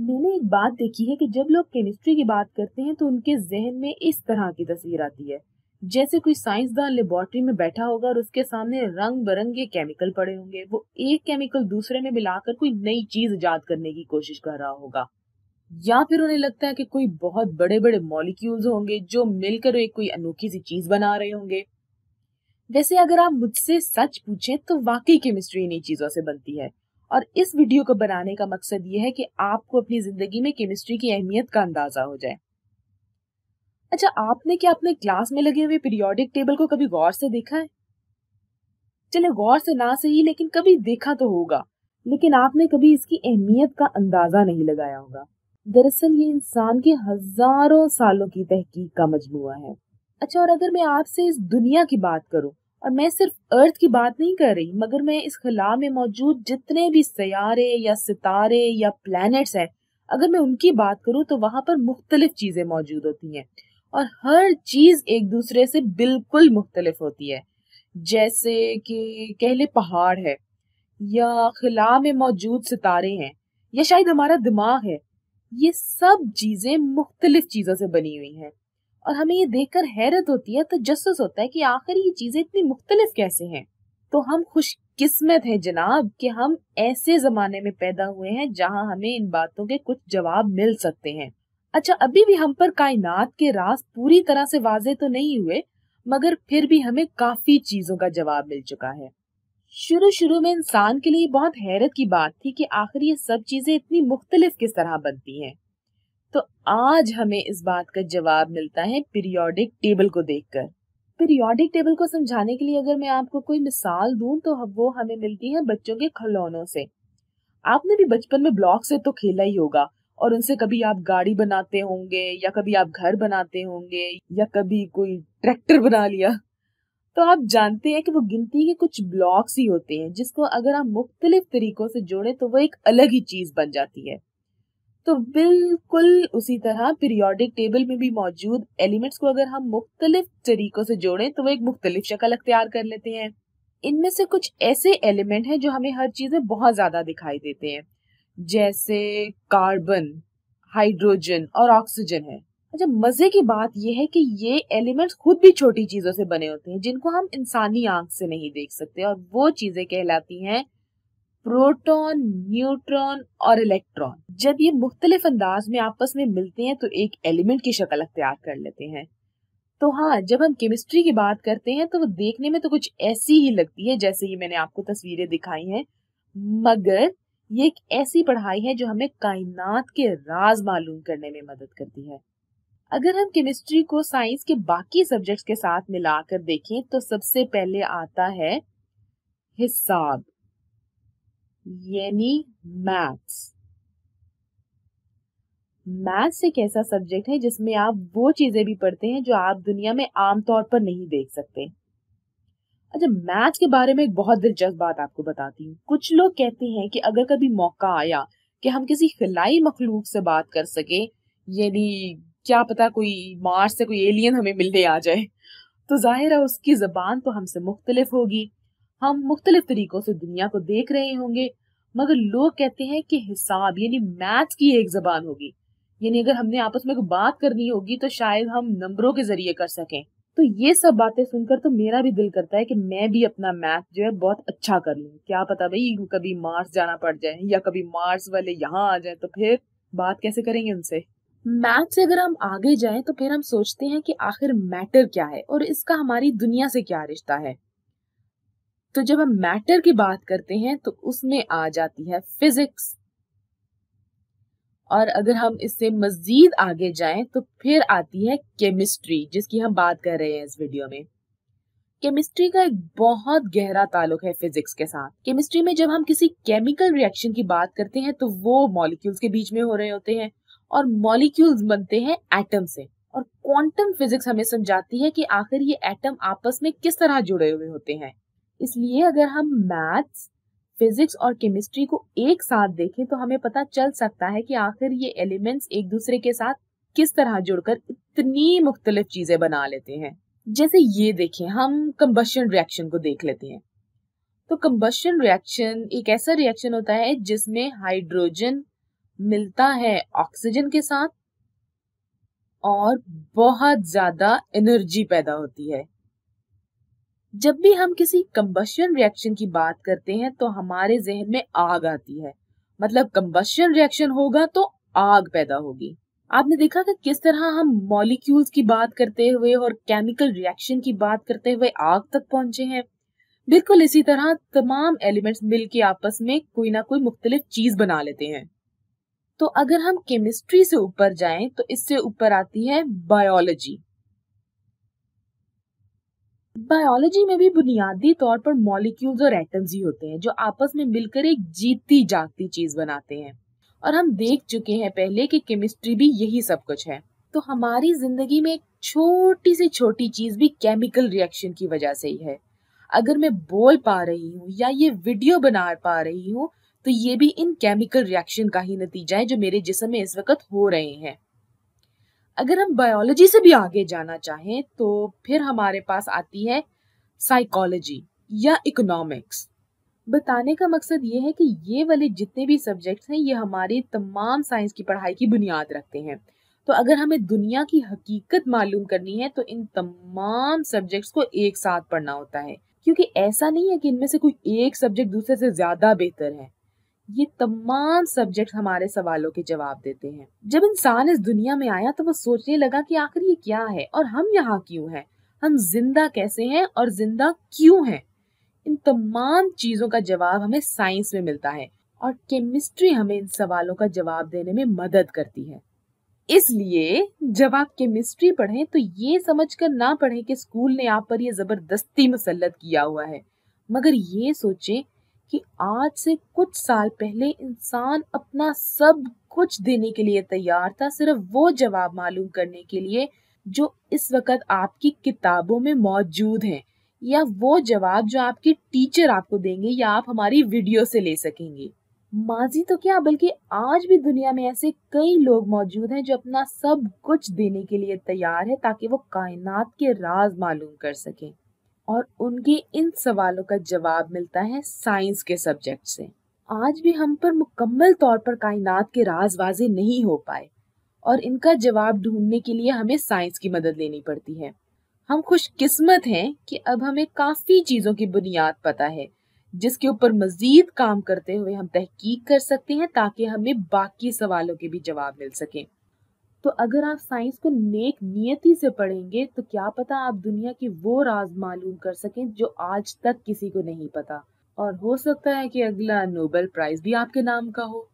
मैंने एक बात देखी है कि जब लोग केमिस्ट्री की बात करते हैं तो उनके जहन में इस तरह की तस्वीर आती है जैसे कोई साइंसदान लेबोरेटरी में बैठा होगा और उसके सामने रंग बिरंगे केमिकल पड़े होंगे वो एक केमिकल दूसरे में मिलाकर कोई नई चीज ईजाद करने की कोशिश कर रहा होगा या फिर उन्हें लगता है कि कोई बहुत बड़े बड़े मॉलिक्यूल्स होंगे जो मिलकर एक कोई अनोखी सी चीज बना रहे होंगे वैसे अगर आप मुझसे सच पूछें तो वाकई केमिस्ट्री इन्हीं चीजों से बनती है और इस वीडियो को बनाने का मकसद ये है कि आपको अपनी जिंदगी में केमिस्ट्री की अहमियत का अंदाजा हो जाए अच्छा आपने क्या अपने क्लास में लगे हुए पीरियोडिक टेबल को कभी गौर से देखा है चले गौर से ना सही लेकिन कभी देखा तो होगा लेकिन आपने कभी इसकी अहमियत का अंदाजा नहीं लगाया होगा दरअसल ये इंसान के हजारों सालों की तहकीक का मजमु है अच्छा और अगर मैं आपसे इस दुनिया की बात करूं और मैं सिर्फ अर्थ की बात नहीं कर रही मगर मैं इस खला में मौजूद जितने भी सयारे या सितारे या प्लैनेट्स हैं अगर मैं उनकी बात करूँ तो वहाँ पर मुख्तलिफ चीज़ें मौजूद होती हैं और हर चीज़ एक दूसरे से बिल्कुल मुख्तलिफ होती है जैसे कि कहले पहाड़ है या खिला में मौजूद सितारे हैं या शायद हमारा दिमाग है ये सब चीज़ें मुख्तलिफ चीज़ों से बनी हुई हैं और हमें ये देखकर हैरत होती है तो जस्सस होता है कि आखिर ये चीजें इतनी मुख्तलिफ कैसे हैं तो हम खुशकिस्मत हैं जनाब कि हम ऐसे जमाने में पैदा हुए हैं जहां हमें इन बातों के कुछ जवाब मिल सकते हैं अच्छा अभी भी हम पर कायनात के राज पूरी तरह से वाजे तो नहीं हुए मगर फिर भी हमें काफी चीजों का जवाब मिल चुका है शुरू शुरू में इंसान के लिए बहुत हैरत की बात थी कि आखिर ये सब चीजें इतनी मुख्तलिफ किस तरह बनती हैं तो आज हमें इस बात का जवाब मिलता है पीरियोडिक टेबल को देखकर पीरियोडिक टेबल को समझाने के लिए अगर मैं आपको कोई मिसाल दूं तो वो हमें मिलती है बच्चों के खिलौनों से आपने भी बचपन में ब्लॉक से तो खेला ही होगा और उनसे कभी आप गाड़ी बनाते होंगे या कभी आप घर बनाते होंगे या कभी कोई ट्रैक्टर बना लिया तो आप जानते हैं कि वो गिनती के कुछ ब्लॉक्स ही होते हैं जिसको अगर आप मुख्तलिफ तरीकों से जोड़े तो वो एक अलग ही चीज बन जाती है तो बिल्कुल उसी तरह पीरियोडिक टेबल में भी मौजूद एलिमेंट्स को अगर हम मुख्तलिफ तरीकों से जोड़ें तो वो एक मुख्तलिफ शक्ल अख्तियार कर लेते हैं इनमें से कुछ ऐसे एलिमेंट हैं जो हमें हर चीज़ें बहुत ज़्यादा दिखाई देते हैं जैसे कार्बन हाइड्रोजन और ऑक्सीजन है अच्छा मज़े की बात यह है कि ये एलिमेंट्स खुद भी छोटी चीज़ों से बने होते हैं जिनको हम इंसानी आंख से नहीं देख सकते और वो चीज़ें कहलाती हैं प्रोटॉन न्यूट्रॉन और इलेक्ट्रॉन जब ये मुख्तलिफ अंदाज में आपस में मिलते हैं तो एक एलिमेंट की शक्ल अख्तियार कर लेते हैं तो हाँ जब हम केमिस्ट्री की बात करते हैं तो वो देखने में तो कुछ ऐसी ही लगती है जैसे ही मैंने आपको तस्वीरें दिखाई हैं मगर ये एक ऐसी पढ़ाई है जो हमें कायनात के राज मालूम करने में मदद करती है अगर हम केमिस्ट्री को साइंस के बाकी सब्जेक्ट्स के साथ मिलाकर देखें तो सबसे पहले आता है हिसाब यानी मैथ्स मैथ्स एक ऐसा सब्जेक्ट है जिसमें आप वो चीजें भी पढ़ते हैं जो आप दुनिया में आमतौर पर नहीं देख सकते अच्छा मैथ्स के बारे में एक बहुत दिलचस्प बात आपको बताती हूँ कुछ लोग कहते हैं कि अगर कभी मौका आया कि हम किसी खिलाई मखलूक से बात कर सके यानी क्या पता कोई मार्स से कोई एलियन हमें मिलने आ जाए तो जाहिर है उसकी जबान तो हमसे मुख्तलिफ होगी हम मुख्तलिफ तरीकों से दुनिया को देख रहे होंगे मगर लोग कहते हैं कि हिसाब यानी मैथ की एक जबान होगी यानी अगर हमने आपस में बात करनी होगी तो शायद हम नंबरों के जरिए कर सकें तो ये सब बातें सुनकर तो मेरा भी दिल करता है कि मैं भी अपना मैथ जो है बहुत अच्छा कर लूँ क्या पता भाई कभी मार्स जाना पड़ जाए या कभी मार्स वाले यहाँ आ जाए तो फिर बात कैसे करेंगे उनसे मैथ से अगर हम आगे जाएं तो फिर हम सोचते हैं कि आखिर मैटर क्या है और इसका हमारी दुनिया से क्या रिश्ता है तो जब हम मैटर की बात करते हैं तो उसमें आ जाती है फिजिक्स और अगर हम इससे मजीद आगे जाएं तो फिर आती है केमिस्ट्री जिसकी हम बात कर रहे हैं इस वीडियो में केमिस्ट्री का एक बहुत गहरा ताल्लुक है फिजिक्स के साथ केमिस्ट्री में जब हम किसी केमिकल रिएक्शन की बात करते हैं तो वो मॉलिक्यूल्स के बीच में हो रहे होते हैं और मॉलिक्यूल्स बनते हैं एटम से और क्वांटम फिजिक्स हमें समझाती है कि आखिर ये एटम आपस में किस तरह जुड़े हुए होते हैं इसलिए अगर हम मैथ्स फिजिक्स और केमिस्ट्री को एक साथ देखें तो हमें पता चल सकता है कि आखिर ये एलिमेंट्स एक दूसरे के साथ किस तरह जुड़कर इतनी मुख्तलिफ चीजें बना लेते हैं जैसे ये देखें हम कम्बशन रिएक्शन को देख लेते हैं तो कम्बशन रिएक्शन एक ऐसा रिएक्शन होता है जिसमें हाइड्रोजन मिलता है ऑक्सीजन के साथ और बहुत ज्यादा एनर्जी पैदा होती है जब भी हम किसी कम्बशन रिएक्शन की बात करते हैं तो हमारे जहन में आग आती है मतलब कम्बशन रिएक्शन होगा तो आग पैदा होगी आपने देखा कि किस तरह हम मॉलिक्यूल्स की बात करते हुए और केमिकल रिएक्शन की बात करते हुए आग तक पहुंचे हैं बिल्कुल इसी तरह तमाम एलिमेंट्स मिलके आपस में कोई ना कोई मुख्तलिफ चीज बना लेते हैं तो अगर हम केमिस्ट्री से ऊपर जाएं तो इससे ऊपर आती है बायोलॉजी बायोलॉजी में भी बुनियादी तौर पर मॉलिक्यूल्स और एटम्स ही होते हैं जो आपस में मिलकर एक जीती जागती चीज बनाते हैं और हम देख चुके हैं पहले कि केमिस्ट्री भी यही सब कुछ है तो हमारी जिंदगी में एक छोटी से छोटी चीज भी केमिकल रिएक्शन की वजह से ही है अगर मैं बोल पा रही हूँ या ये वीडियो बना पा रही हूँ तो ये भी इन केमिकल रिएक्शन का ही नतीजा है जो मेरे जिसम में इस वक्त हो रहे हैं अगर हम बायोलॉजी से भी आगे जाना चाहें तो फिर हमारे पास आती है साइकोलॉजी या इकोनॉमिक्स बताने का मकसद ये है कि ये वाले जितने भी सब्जेक्ट्स हैं ये हमारे तमाम साइंस की पढ़ाई की बुनियाद रखते हैं तो अगर हमें दुनिया की हकीकत मालूम करनी है तो इन तमाम सब्जेक्ट्स को एक साथ पढ़ना होता है क्योंकि ऐसा नहीं है कि इनमें से कोई एक सब्जेक्ट दूसरे से ज्यादा बेहतर है ये तमाम सब्जेक्ट हमारे सवालों के जवाब देते हैं जब इंसान इस दुनिया में आया तो वो सोचने लगा कि आखिर ये क्या है और हम यहाँ क्यों हैं हम जिंदा कैसे हैं और जिंदा क्यों हैं इन तमाम चीजों का जवाब हमें साइंस में मिलता है और केमिस्ट्री हमें इन सवालों का जवाब देने में मदद करती है इसलिए जब आप केमिस्ट्री पढ़ें तो ये समझ कर ना पढ़ें कि स्कूल ने आप पर यह जबरदस्ती मुसलत किया हुआ है मगर ये सोचें कि आज से कुछ साल पहले इंसान अपना सब कुछ देने के लिए तैयार था सिर्फ वो जवाब मालूम करने के लिए जो इस वक्त आपकी किताबों में मौजूद है या वो जवाब जो आपके टीचर आपको देंगे या आप हमारी वीडियो से ले सकेंगे माजी तो क्या बल्कि आज भी दुनिया में ऐसे कई लोग मौजूद हैं जो अपना सब कुछ देने के लिए तैयार है ताकि वो कायनात के राज मालूम कर सकें और उनके इन सवालों का जवाब मिलता है साइंस के सब्जेक्ट से आज भी हम पर मुकम्मल तौर पर कायनात के राज वाजे नहीं हो पाए और इनका जवाब ढूंढने के लिए हमें साइंस की मदद लेनी पड़ती है हम खुशकिस्मत हैं कि अब हमें काफ़ी चीज़ों की बुनियाद पता है जिसके ऊपर मज़ीद काम करते हुए हम तहकीक कर सकते हैं ताकि हमें बाकी सवालों के भी जवाब मिल सकें तो अगर आप साइंस को नेक नियति से पढ़ेंगे तो क्या पता आप दुनिया की वो राज मालूम कर सकें जो आज तक किसी को नहीं पता और हो सकता है कि अगला नोबेल प्राइज भी आपके नाम का हो